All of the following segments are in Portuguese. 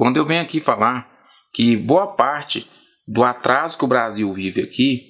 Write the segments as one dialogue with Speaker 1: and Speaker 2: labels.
Speaker 1: Quando eu venho aqui falar que boa parte do atraso que o Brasil vive aqui,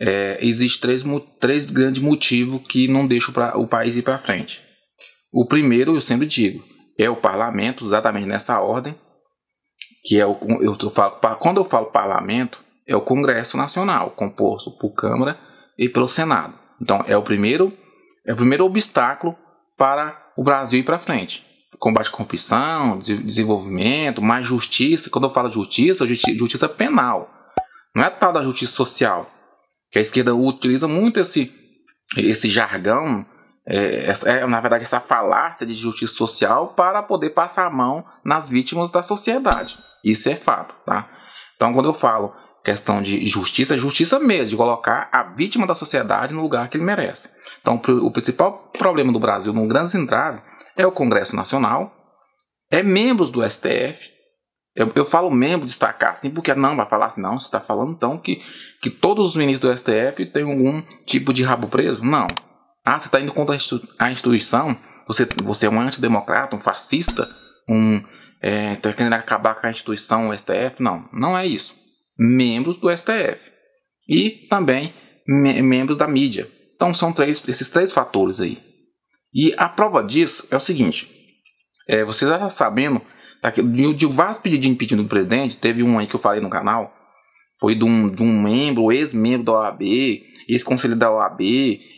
Speaker 1: é, existe três, três grandes motivos que não deixam pra, o país ir para frente. O primeiro, eu sempre digo, é o parlamento, exatamente nessa ordem, que é o eu falo, quando eu falo parlamento, é o Congresso Nacional, composto por Câmara e pelo Senado. Então, é o primeiro é o primeiro obstáculo para o Brasil ir para frente combate à corrupção, desenvolvimento, mais justiça. Quando eu falo justiça, justiça penal. Não é tal da justiça social. Que a esquerda utiliza muito esse, esse jargão, é, é, na verdade, essa falácia de justiça social para poder passar a mão nas vítimas da sociedade. Isso é fato, tá? Então, quando eu falo questão de justiça, é justiça mesmo, de colocar a vítima da sociedade no lugar que ele merece. Então, o principal problema do Brasil no grande centrado é o Congresso Nacional, é membros do STF. Eu, eu falo membro destacar assim, porque não vai falar assim, não, você está falando então que, que todos os ministros do STF têm algum tipo de rabo preso? Não. Ah, você está indo contra a instituição? Você, você é um antidemocrata, um fascista, um. É, tá querendo acabar com a instituição, o STF? Não, não é isso. Membros do STF. E também me membros da mídia. Então são três, esses três fatores aí. E a prova disso é o seguinte: é, vocês já estão tá sabendo tá, de, de vários pedidos de impeachment do presidente, teve um aí que eu falei no canal, foi de um, de um membro, ex-membro da OAB, ex conselho da OAB,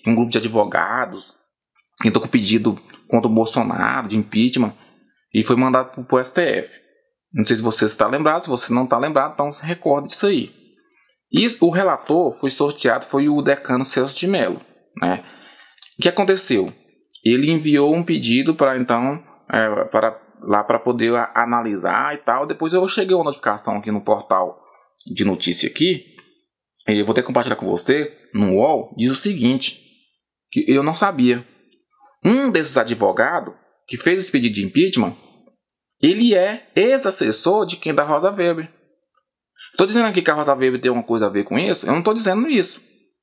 Speaker 1: um grupo de advogados, que entrou com pedido contra o Bolsonaro de impeachment e foi mandado para o STF. Não sei se você está lembrado, se você não está lembrado, então se recorde disso aí. e o relator foi sorteado, foi o decano Celso de Mello. Né? O que aconteceu? ele enviou um pedido para então é, para lá para poder analisar e tal. Depois eu cheguei uma notificação aqui no portal de notícia aqui. Eu vou ter que compartilhar com você no UOL. Diz o seguinte: que eu não sabia. Um desses advogados que fez esse pedido de impeachment, ele é ex-assessor de quem da Rosa Weber. Estou dizendo aqui que a Rosa Weber tem alguma coisa a ver com isso? Eu não estou dizendo isso.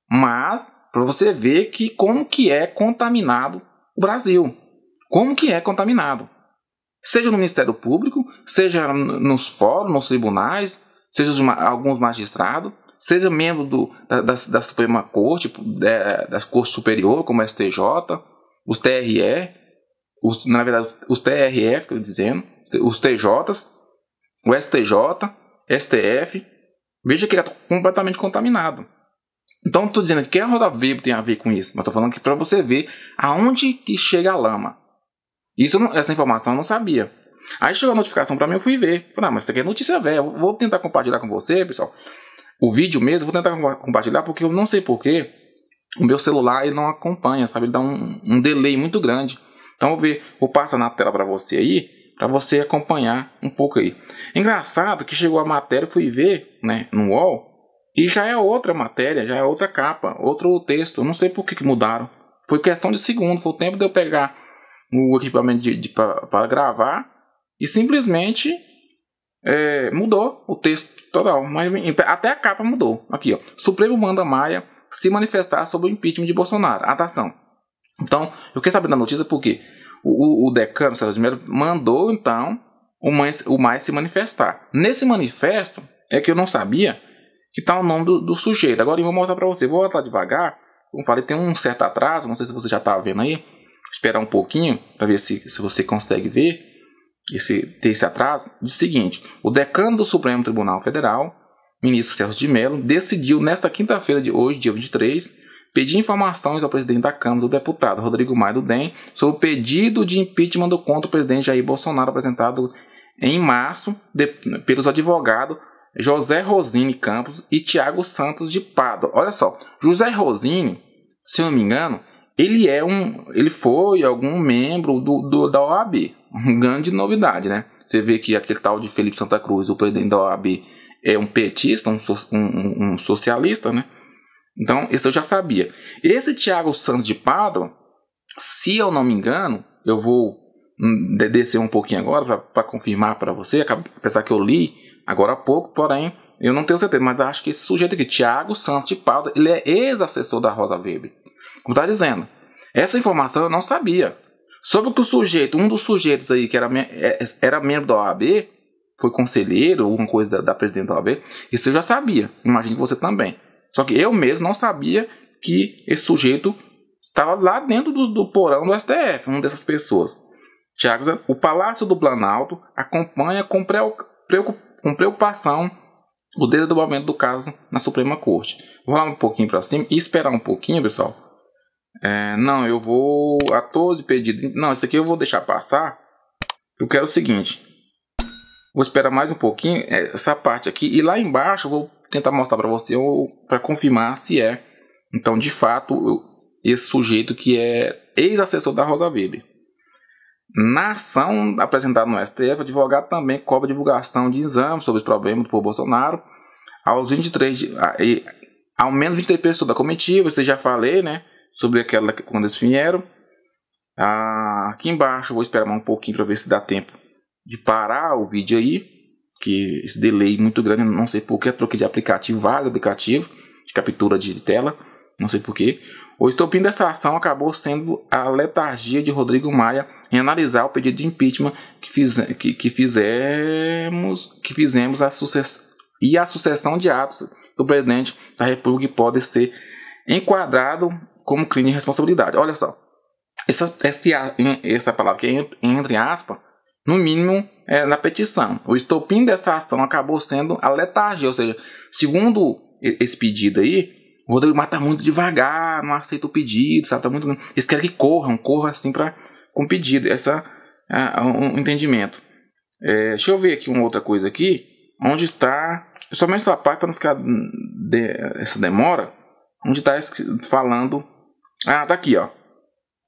Speaker 1: Mas, para você ver que como que é contaminado o Brasil. Como que é contaminado? Seja no Ministério Público, seja nos fóruns, nos tribunais, seja os, alguns magistrados, seja membro do, da, da, da, Suprema Corte, da, é, da Corte Superior, como o STJ, os TRE, os, na verdade, os TRF, que eu dizendo, os TJs, o STJ, STF, veja que ele é completamente contaminado. Então estou dizendo que a roda viva tem a ver com isso, mas estou falando que para você ver aonde que chega a lama. Isso não, essa informação eu não sabia. Aí chegou a notificação para mim, eu fui ver. Falei, ah, mas isso aqui é notícia velha, eu vou tentar compartilhar com você, pessoal. O vídeo mesmo, eu vou tentar compartilhar, porque eu não sei porquê, o meu celular ele não acompanha, sabe? Ele dá um, um delay muito grande. Então vou ver, vou passar na tela para você aí, para você acompanhar um pouco aí. Engraçado que chegou a matéria, fui ver, né, no UOL, e já é outra matéria, já é outra capa, outro texto. Não sei por que, que mudaram. Foi questão de segundo, foi o tempo de eu pegar o equipamento de, de para gravar e simplesmente é, mudou o texto total. Mas, até a capa mudou. Aqui, ó. Supremo manda Maia se manifestar sobre o impeachment de Bolsonaro. Atação. Então, eu quero saber da notícia porque o, o, o decano Sérgio Melo mandou, então, o mais, o mais se manifestar. Nesse manifesto, é que eu não sabia, que está o nome do, do, sujeito. Agora eu vou mostrar para você. Vou voltar devagar. Como falei, tem um certo atraso. Não sei se você já está vendo aí. esperar um pouquinho para ver se, se você consegue ver esse, ter esse atraso. Diz o seguinte: o decano do Supremo Tribunal Federal, ministro Celso de Mello, decidiu nesta quinta-feira de hoje, dia 23, pedir informações ao presidente da Câmara do deputado Rodrigo Maia do DEM sobre o pedido de impeachment do contra o presidente Jair Bolsonaro apresentado em março de, pelos advogados José Rosini Campos e Tiago Santos de Pado. Olha só, José Rosini, se eu não me engano, ele é um, ele foi algum membro do, do da OAB, grande novidade, né? Você vê que aquele tal de Felipe Santa Cruz, o presidente da OAB, é um petista, um, um, um socialista, né? Então, isso eu já sabia. Esse Tiago Santos de Pado, se eu não me engano, eu vou hum, descer um pouquinho agora para confirmar para você, apesar que eu li agora há pouco, porém, eu não tenho certeza, mas acho que esse sujeito aqui, Tiago Santos de Paula, ele é ex-assessor da Rosa Weber. Como está dizendo, essa informação eu não sabia. Sobre o que o sujeito, um dos sujeitos aí que era, é, era membro da OAB, foi conselheiro, alguma coisa da, da presidente da OAB, isso eu já sabia. Imagino que você também. Só que eu mesmo não sabia que esse sujeito estava lá dentro do, do, porão do STF, uma dessas pessoas. Tiago, o Palácio do Planalto acompanha com preocupação com preocupação o desdobramento do caso na Suprema Corte. Vou lá um pouquinho para cima e esperar um pouquinho, pessoal. É, não, eu vou a 12 pedido. Não, isso aqui eu vou deixar passar. Eu quero é o seguinte. Vou esperar mais um pouquinho é, essa parte aqui e lá embaixo eu vou tentar mostrar para você para confirmar se é. Então, de fato, eu, esse sujeito que é ex-assessor da Rosa Weber. Na ação apresentada no STF, o advogado também cobra divulgação de exames sobre os problemas do povo Bolsonaro aos 23 de, a, ah, e, ao menos 23 pessoas da comitiva, você já falei, né, sobre aquela que, quando eles vieram. Ah, aqui embaixo vou esperar um pouquinho para ver se dá tempo de parar o vídeo aí, que esse delay muito grande, não sei por que troquei de aplicativo, vários aplicativos de captura de tela não sei porquê, o estopim dessa ação acabou sendo a letargia de Rodrigo Maia em analisar o pedido de impeachment que, fiz, que, que fizemos, que fizemos a sucess, e a sucessão de atos do presidente da República pode ser enquadrado como crime de responsabilidade. Olha só, essa, essa, essa palavra que é entre aspas, no mínimo é, na petição. O estopim dessa ação acabou sendo a letargia, ou seja, segundo esse pedido aí, o Rodrigo Maia tá muito devagar, não aceita o pedido, sabe? Tá muito... Eles querem que corram, corram assim pra, com o pedido. Essa é um entendimento. É, deixa eu ver aqui uma outra coisa aqui. Onde está. Somente essa parte para não ficar de, essa demora. Onde está falando. Ah, tá aqui, ó.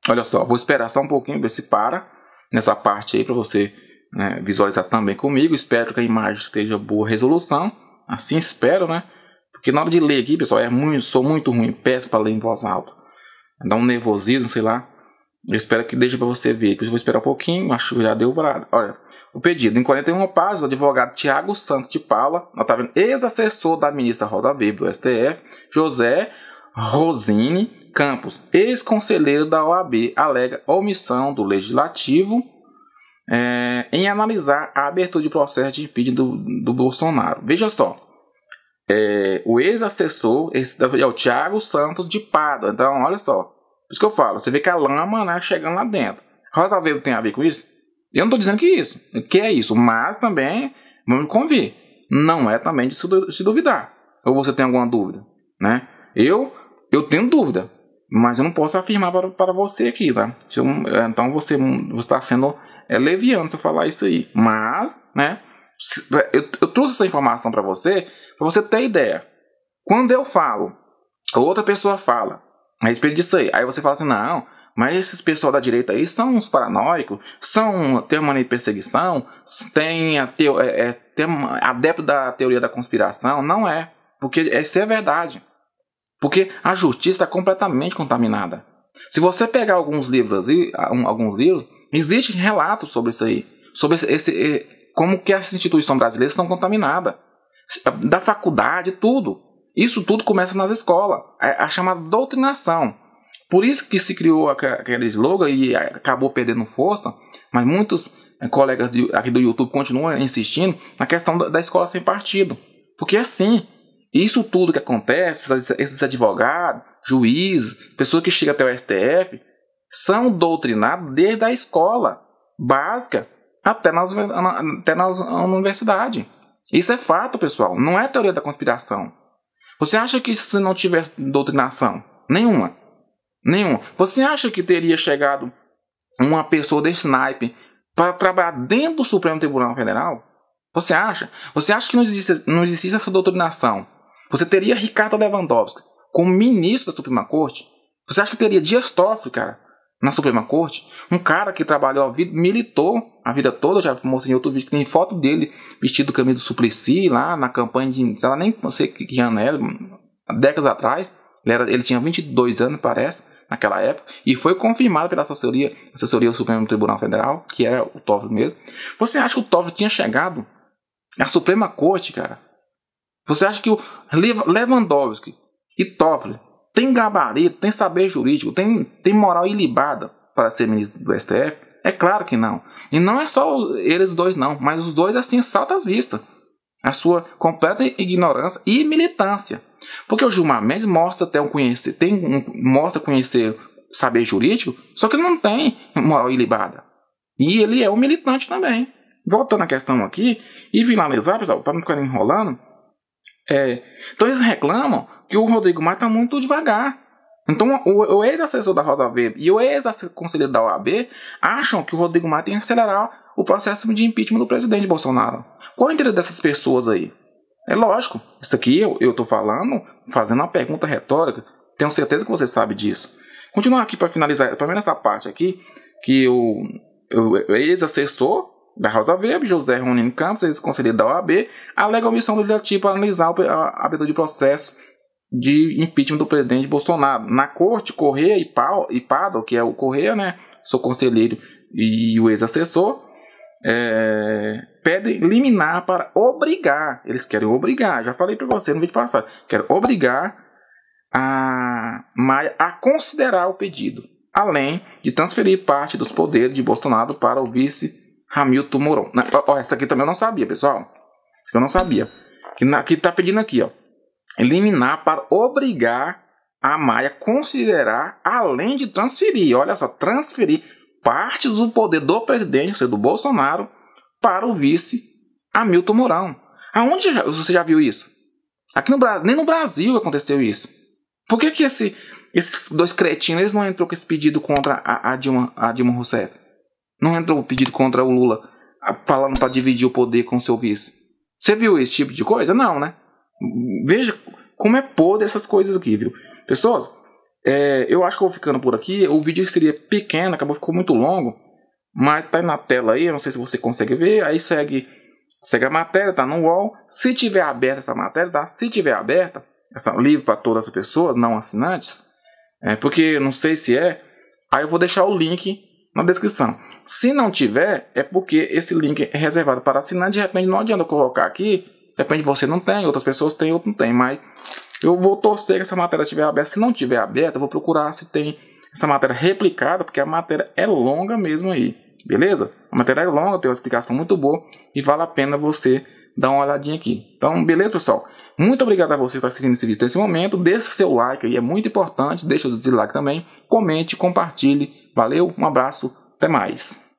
Speaker 1: Olha só, vou esperar só um pouquinho, ver se para nessa parte aí para você né, visualizar também comigo. Espero que a imagem esteja boa resolução. Assim espero, né? Porque na hora de ler aqui, pessoal, é muito, sou muito ruim, peço para ler em voz alta. Dá um nervosismo, sei lá. Eu espero que deixe para você ver. eu vou esperar um pouquinho, acho que já deu para. Olha, o pedido. Em 41 páginas, o advogado Tiago Santos de Paula, tá ex-assessor da ministra Roda Viva do STF, José Rosine Campos, ex-conselheiro da OAB, alega omissão do legislativo é, em analisar a abertura de processo de impeachment do, do Bolsonaro. Veja só é, o ex-assessor, esse é o Tiago Santos de Pado. Então, olha só. Por isso que eu falo, você vê que a lama né, chegando lá dentro. Rosa veio tem a ver com isso? Eu não estou dizendo que é isso, que é isso, mas também, vamos convir, não é também de se duvidar. Ou você tem alguma dúvida, né? Eu, eu tenho dúvida, mas eu não posso afirmar para, para você aqui, tá? Eu, é, então você está sendo é, leviano se falar isso aí. Mas, né? Eu, eu trouxe essa informação para você para você ter ideia, quando eu falo, outra pessoa fala a respeito disso aí, aí você fala assim: não, mas esses pessoal da direita aí são uns paranoicos, são tem uma perseguição, tem, a teo, é, é, tem adepto da teoria da conspiração. Não é, porque isso é verdade. Porque a justiça está completamente contaminada. Se você pegar alguns livros, alguns livros, existe relatos sobre isso aí, sobre esse, esse como que as instituições brasileiras estão contaminadas da faculdade, tudo. Isso tudo começa nas escolas, é a, chamada doutrinação. Por isso que se criou aquele slogan e acabou perdendo força, mas muitos eh, colegas aqui do YouTube continuam insistindo na questão da, da escola sem partido. Porque é assim, isso tudo que acontece, esses advogados, juízes, pessoas que chegam até o STF, são doutrinados desde a escola básica até nas, até nas universidades. Isso é fato, pessoal. Não é teoria da conspiração. Você acha que se não tivesse doutrinação? Nenhuma. Nenhuma. Você acha que teria chegado uma pessoa desse naipe para trabalhar dentro do Supremo Tribunal Federal? Você acha? Você acha que não existe, não essa doutrinação? Você teria Ricardo Lewandowski como ministro da Suprema Corte? Você acha que teria Dias Toffoli, cara, na Suprema Corte, um cara que trabalhou a vida, militou a vida toda, já mostrei em outro vídeo que tem foto dele vestido caminho do Suplicy lá na campanha de, sei lá, nem não sei que ano era, décadas atrás, ele, era, ele tinha 22 anos, parece, naquela época, e foi confirmado pela assessoria, assessoria do Supremo Tribunal Federal, que era o Toffoli mesmo. Você acha que o Toffoli tinha chegado à Suprema Corte, cara? Você acha que o Lewandowski e Toffoli tem gabarito, tem saber jurídico, tem, tem moral ilibada para ser ministro do STF? É claro que não. E não é só eles dois, não, mas os dois assim saltam às vistas. A sua completa ignorância e militância. Porque o Gilmar Mendes mostra até um conhecer, tem um, mostra conhecer saber jurídico, só que ele não tem moral ilibada. E ele é um militante também. Voltando à questão aqui, e finalizar, pessoal, para não ficar enrolando, é. Então eles reclamam que o Rodrigo Maia está muito devagar. Então, o, o ex-assessor da Rosa Weber e o ex-conselheiro da OAB acham que o Rodrigo Maia tem que acelerar o processo de impeachment do presidente Bolsonaro. Qual é o interesse dessas pessoas aí? É lógico, isso aqui eu estou falando, fazendo uma pergunta retórica, tenho certeza que você sabe disso. Continuar aqui para finalizar, para mim essa parte aqui, que o, o ex-assessor da Rosa Weber, José Ronino Campos, ex-conselheiro da OAB, alega a omissão do Legislativo para analisar a abertura de processo de impeachment do presidente Bolsonaro. Na corte, Correia e, e Pado, que é o Correia, né, sou conselheiro e o ex-assessor, é, pedem liminar para obrigar, eles querem obrigar, já falei para você no vídeo passado, querem obrigar a Maia a considerar o pedido, além de transferir parte dos poderes de Bolsonaro para o vice Hamilton Mourão. Ó, essa aqui também eu não sabia, pessoal. Essa eu não sabia. Que, na, que tá pedindo aqui, ó. Eliminar para obrigar a Maia considerar, além de transferir, olha só, transferir partes do poder do presidente, seja, do Bolsonaro, para o vice Hamilton Mourão. Aonde você já viu isso? Aqui no Brasil, nem no Brasil aconteceu isso. Por que, que esse, esses dois cretinos eles não entrou com esse pedido contra a, a, Dilma, a Dilma Rousseff? Não entrou é o pedido contra o Lula ah, falando para dividir o poder com seu vice. Você viu esse tipo de coisa? Não, né? Veja como é podre essas coisas aqui, viu? Pessoas, é, eu acho que eu vou ficando por aqui. O vídeo seria pequeno, acabou ficou muito longo. Mas tá aí na tela aí, eu não sei se você consegue ver. Aí segue, segue a matéria, tá no wall. Se tiver aberta essa matéria, tá? Se tiver aberta, essa livro para todas as pessoas, não assinantes. É, porque não sei se é. Aí eu vou deixar o link na descrição. Se não tiver, é porque esse link é reservado para assinante. De repente, não adianta colocar aqui. De repente, você não tem, outras pessoas têm, outro não tem. Mas eu vou torcer que essa matéria estiver aberta. Se não estiver aberta, eu vou procurar se tem essa matéria replicada, porque a matéria é longa mesmo aí. Beleza? A matéria é longa, tem uma explicação muito boa e vale a pena você dar uma olhadinha aqui. Então, beleza, pessoal? Muito obrigado a você que está assistindo esse vídeo nesse momento. Deixe seu like aí, é muito importante. Deixa o dislike também. Comente, compartilhe Valeu, um abraço, até mais.